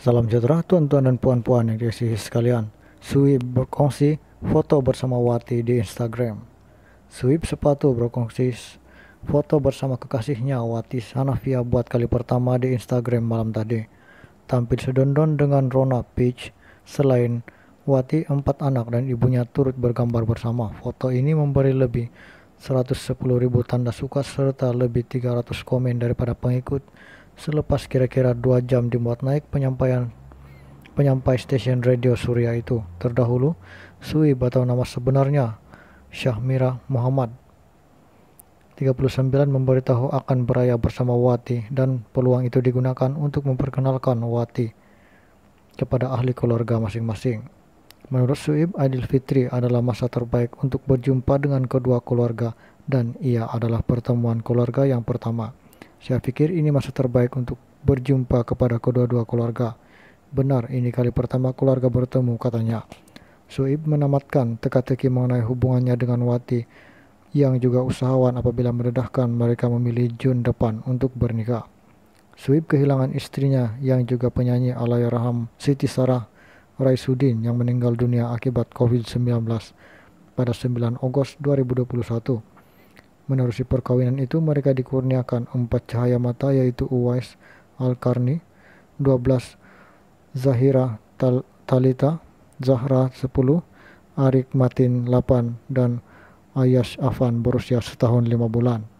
Salam sejahtera tuan-tuan dan puan-puan yang dikasihi sekalian. Suib berkongsi foto bersama Wati di Instagram. Suib sepatu berkongsi foto bersama kekasihnya Wati Sanafia buat kali pertama di Instagram malam tadi. Tampil sedondon dengan Rona Peach selain Wati empat anak dan ibunya turut bergambar bersama. Foto ini memberi lebih 110 ribu tanda suka serta lebih 300 komen daripada pengikut Selepas kira-kira dua jam dimuat naik penyampaian penyampai stasiun radio Surya itu. Terdahulu, Sui atau nama sebenarnya Syahmira Muhammad 39 memberitahu akan beraya bersama Wati dan peluang itu digunakan untuk memperkenalkan Wati kepada ahli keluarga masing-masing. Menurut Suib, Adil Fitri adalah masa terbaik untuk berjumpa dengan kedua keluarga dan ia adalah pertemuan keluarga yang pertama. Saya pikir ini masa terbaik untuk berjumpa kepada kedua-dua keluarga. Benar, ini kali pertama keluarga bertemu, katanya. Suib menamatkan teka-teki mengenai hubungannya dengan Wati, yang juga usahawan apabila meredahkan mereka memilih Jun depan untuk bernikah. Suib kehilangan istrinya yang juga penyanyi Alayarham Siti Sarah Raisuddin yang meninggal dunia akibat COVID-19 pada 9 Agustus 2021. Menerusi perkawinan itu mereka dikurniakan empat cahaya mata yaitu Uwais Al-Karni, 12 Zahira Tal Talita, Zahra 10, Arik Matin 8, dan Ayas Afan berusia setahun lima bulan.